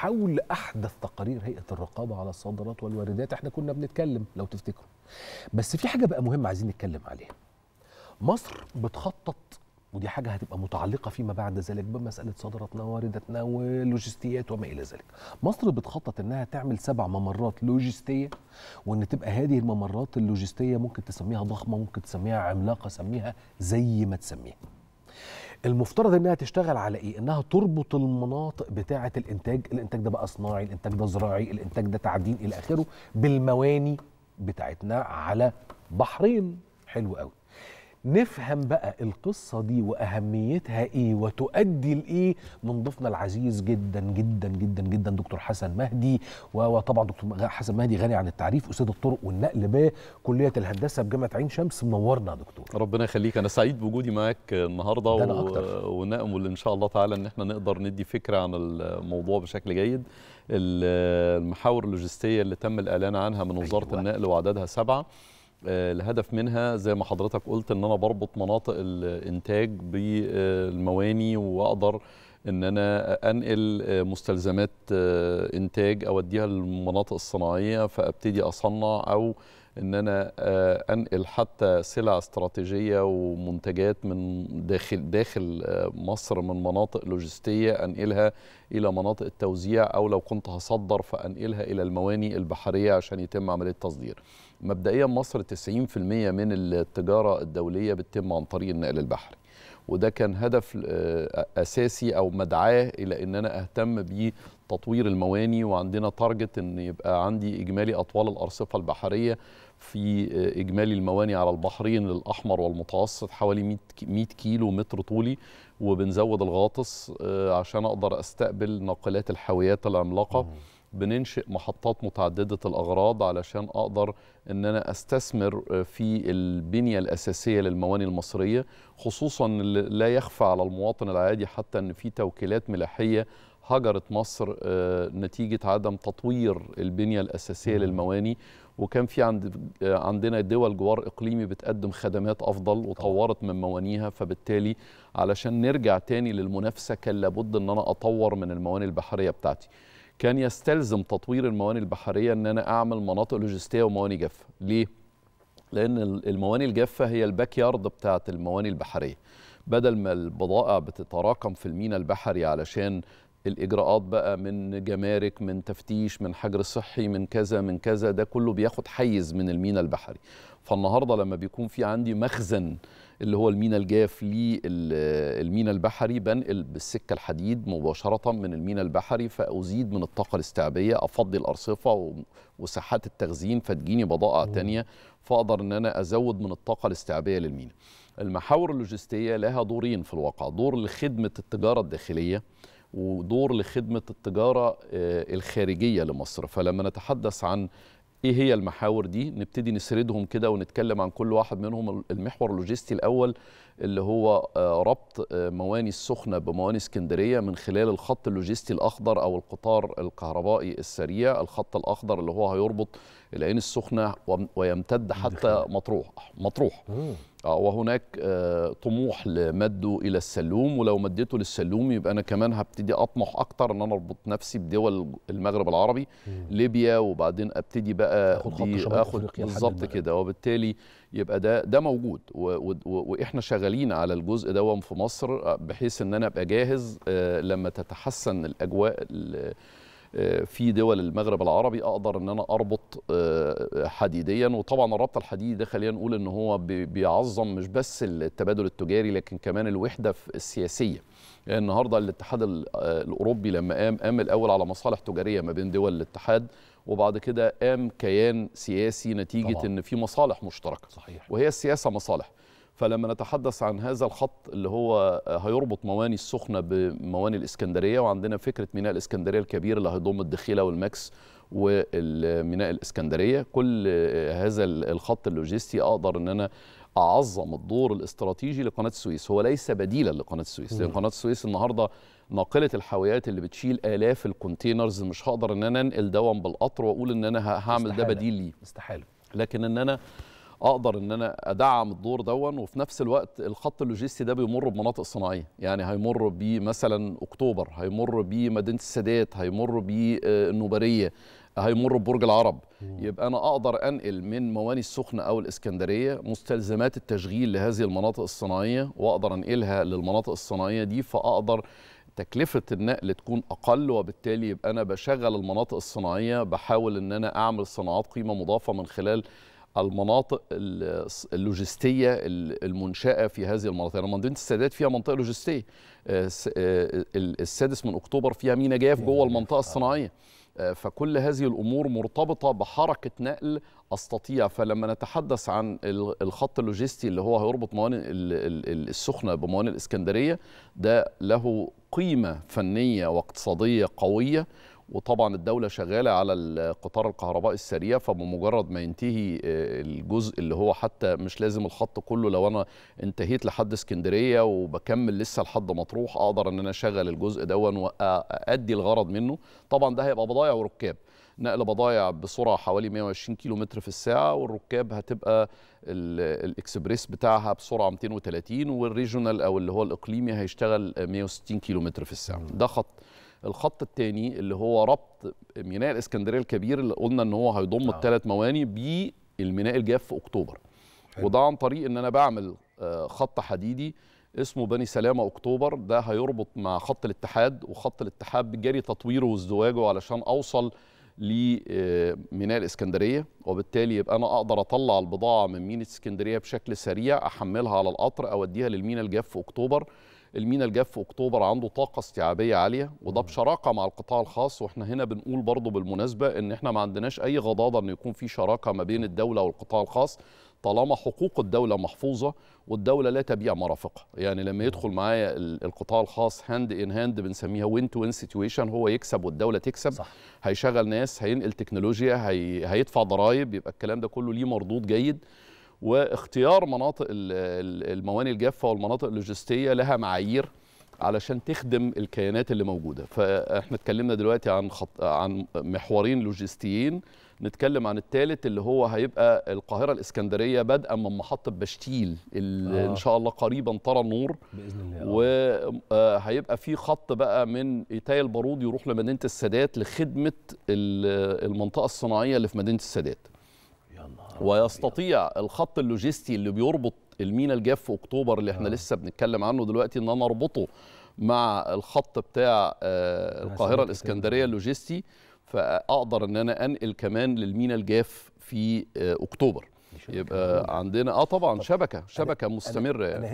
حول احدث تقارير هيئه الرقابه على الصادرات والواردات احنا كنا بنتكلم لو تفتكروا بس في حاجه بقى مهمه عايزين نتكلم عليها مصر بتخطط ودي حاجه هتبقى متعلقه فيما بعد ذلك بمساله صادراتنا وواردتنا ولوجستيات وما الى ذلك. مصر بتخطط انها تعمل سبع ممرات لوجستيه وان تبقى هذه الممرات اللوجستيه ممكن تسميها ضخمه ممكن تسميها عملاقه سميها زي ما تسميها. المفترض انها تشتغل على ايه انها تربط المناطق بتاعه الانتاج الانتاج ده بقى صناعي الانتاج ده زراعي الانتاج ده تعدين الى اخره بالمواني بتاعتنا على بحرين حلو قوي نفهم بقى القصه دي واهميتها ايه وتؤدي لايه من ضيفنا العزيز جدا جدا جدا جدا دكتور حسن مهدي وطبعا دكتور حسن مهدي غني عن التعريف استاذ الطرق والنقل بكليه الهندسه بجامعه عين شمس منورنا يا دكتور ربنا يخليك انا سعيد بوجودي معاك النهارده أكتر. ونامل ان شاء الله تعالى ان احنا نقدر ندي فكره عن الموضوع بشكل جيد المحاور اللوجستيه اللي تم الاعلان عنها من وزاره أيوة. النقل وعددها سبعه آه، الهدف منها زي ما حضرتك قلت ان انا بربط مناطق الانتاج بالمواني واقدر ان انا انقل آه، مستلزمات آه، انتاج اوديها للمناطق الصناعيه فابتدي اصنع او ان انا آه، انقل حتى سلع استراتيجيه ومنتجات من داخل داخل آه، مصر من مناطق لوجستيه انقلها الى مناطق التوزيع او لو كنت هصدر فانقلها الى المواني البحريه عشان يتم عمليه تصدير. مبدئيا مصر 90% من التجاره الدوليه بتتم عن طريق النقل البحري. وده كان هدف آه، اساسي او مدعاه الى ان انا اهتم بتطوير المواني وعندنا تارجت ان يبقى عندي اجمالي اطوال الارصفه البحريه في آه، اجمالي المواني على البحرين الاحمر والمتوسط حوالي 100 كيلو متر طولي وبنزود الغاطس آه، عشان اقدر استقبل ناقلات الحاويات العملاقه بننشئ محطات متعددة الأغراض علشان أقدر أن أنا أستثمر آه، في البنية الأساسية للمواني المصرية خصوصا لا يخفى على المواطن العادي حتى أن في توكيلات ملاحية هجرت مصر آه، نتيجة عدم تطوير البنية الأساسية للمواني وكان في عند آه، عندنا دول جوار إقليمي بتقدم خدمات أفضل وطورت من موانيها فبالتالي علشان نرجع تاني للمنافسة كان لابد أن أنا أطور من المواني البحرية بتاعتي كان يستلزم تطوير المواني البحريه ان انا اعمل مناطق لوجستيه ومواني جافه ليه لان المواني الجافه هي الباك يارد بتاعه المواني البحريه بدل ما البضائع بتتراكم في المينا البحري علشان الاجراءات بقى من جمارك من تفتيش من حجر صحي من كذا من كذا ده كله بياخد حيز من المينا البحري فالنهارده لما بيكون في عندي مخزن اللي هو المينا الجاف للمينا البحري بنقل بالسكه الحديد مباشره من المينا البحري فازيد من الطاقه الاستيعابيه افضي الارصفه وساحات التخزين فتجيني بضائع ثانيه فاقدر ان انا ازود من الطاقه الاستيعابيه للمينا. المحاور اللوجستيه لها دورين في الواقع، دور لخدمه التجاره الداخليه ودور لخدمه التجاره آه، الخارجيه لمصر، فلما نتحدث عن ايه هي المحاور دي نبتدي نسردهم كده ونتكلم عن كل واحد منهم المحور اللوجستي الاول اللي هو آه، ربط آه، مواني السخنة بمواني اسكندرية من خلال الخط اللوجستي الأخضر أو القطار الكهربائي السريع الخط الأخضر اللي هو هيربط العين السخنة ويمتد حتى مطروح مطروح آه، وهناك طموح لمده الى السلوم ولو مديته للسلوم يبقى انا كمان هبتدي اطمح اكتر ان انا اربط نفسي بدول المغرب العربي مم. ليبيا وبعدين ابتدي بقى اخد, أخد بالظبط كده وبالتالي يبقى ده ده موجود واحنا شغالين شغالين على الجزء ده في مصر آه، بحيث ان انا ابقى جاهز آه، لما تتحسن الاجواء آه، في دول المغرب العربي اقدر ان انا اربط حديديا وطبعا الربط الحديدي ده خلينا نقول ان هو بيعظم مش بس التبادل التجاري لكن كمان الوحده السياسيه يعني النهارده الاتحاد الاوروبي لما قام قام الاول على مصالح تجاريه ما بين دول الاتحاد وبعد كده قام كيان سياسي نتيجه طبعا. ان في مصالح مشتركه صحيح. وهي السياسه مصالح فلما نتحدث عن هذا الخط اللي هو آه، هيربط مواني السخنة بمواني الإسكندرية وعندنا فكرة ميناء الإسكندرية الكبير اللي هيضم الدخيلة والماكس والميناء الإسكندرية كل آه، هذا الخط اللوجستي أقدر أن أنا أعظم الدور الاستراتيجي لقناة السويس هو ليس بديلا لقناة السويس لأن قناة السويس النهاردة ناقلة الحاويات اللي بتشيل آلاف الكونتينرز مش هقدر أن أنا أنقل دوام بالقطر وأقول أن أنا هعمل ده بديل ليه استحالة لكن أن أنا اقدر ان انا ادعم الدور دون وفي نفس الوقت الخط اللوجستي ده بيمر بمناطق صناعيه يعني هيمر بمثلا اكتوبر هيمر بمدينه السادات هيمر بالنوبريه آه، هيمر ببرج العرب يبقى انا اقدر انقل من مواني السخنه او الاسكندريه مستلزمات التشغيل لهذه المناطق الصناعيه واقدر انقلها للمناطق الصناعيه دي فاقدر تكلفة النقل تكون أقل وبالتالي يبقى أنا بشغل المناطق الصناعية بحاول أن أنا أعمل صناعات قيمة مضافة من خلال المناطق اللوجستيه المنشاه في هذه المناطق يعني مدينه السادات فيها منطقه لوجستيه آه، آه، السادس من اكتوبر فيها مينا جاف جوه المنطقه آه. الصناعيه فكل هذه الامور مرتبطه بحركه نقل استطيع فلما نتحدث عن الخط اللوجستي اللي هو هيربط موانئ السخنه بموانئ الاسكندريه ده له قيمه فنيه واقتصاديه قويه وطبعا الدولة شغالة على القطار الكهربائي السريع فبمجرد ما ينتهي آه، الجزء اللي هو حتى مش لازم الخط كله لو أنا انتهيت لحد اسكندرية وبكمل لسه لحد مطروح أقدر أن أنا أشغل الجزء دون وأدي الغرض منه طبعا ده هيبقى بضايع وركاب نقل بضايع بسرعة حوالي 120 كيلو متر في الساعة والركاب هتبقى الإكسبريس بتاعها بسرعة 230 والريجونال أو اللي هو الإقليمي هيشتغل 160 كيلو متر في الساعة ده خط الخط الثاني اللي هو ربط ميناء الاسكندريه الكبير اللي قلنا ان هو هيضم آه. الثلاث مواني بالميناء الجاف في اكتوبر حلو. وده عن طريق ان انا بعمل آه، خط حديدي اسمه بني سلامه اكتوبر ده هيربط مع خط الاتحاد وخط الاتحاد بجري تطويره وازدواجه علشان اوصل لميناء آه، الاسكندريه وبالتالي يبقى انا اقدر اطلع البضاعه من ميناء اسكندريه بشكل سريع احملها على القطر اوديها للميناء الجاف في اكتوبر المينا اللي في اكتوبر عنده طاقه استيعابيه عاليه وده بشراكه مع القطاع الخاص واحنا هنا بنقول برضه بالمناسبه ان احنا ما عندناش اي غضاضه ان يكون في شراكه ما بين الدوله والقطاع الخاص طالما حقوق الدوله محفوظه والدوله لا تبيع مرافقها يعني لما يدخل معايا القطاع الخاص هاند ان هاند بنسميها وين تو وين سيتويشن هو يكسب والدوله تكسب صح. هيشغل ناس هينقل تكنولوجيا هي... هيدفع ضرائب يبقى الكلام ده كله ليه مردود جيد واختيار مناطق الموانئ الجافه والمناطق اللوجستيه لها معايير علشان تخدم الكيانات اللي موجوده فاحنا اتكلمنا دلوقتي عن خط... عن محورين لوجستيين نتكلم عن الثالث اللي هو هيبقى القاهره الاسكندريه بدءا من محطه بشتيل اللي آه. ان شاء الله قريبا ترى النور باذن الله وهيبقى آه، في خط بقى من ايتاي البارود يروح لمدينه السادات لخدمه المنطقه الصناعيه اللي في مدينه السادات ويستطيع الخط اللوجستي اللي بيربط المينا الجاف في اكتوبر اللي احنا آه. لسه بنتكلم عنه دلوقتي ان انا اربطه مع الخط بتاع آه القاهره الاسكندريه اللوجستي فاقدر ان انا انقل كمان للمينا الجاف في آه اكتوبر يبقى عندنا اه طبعا شبكه شبكه مستمره يعني.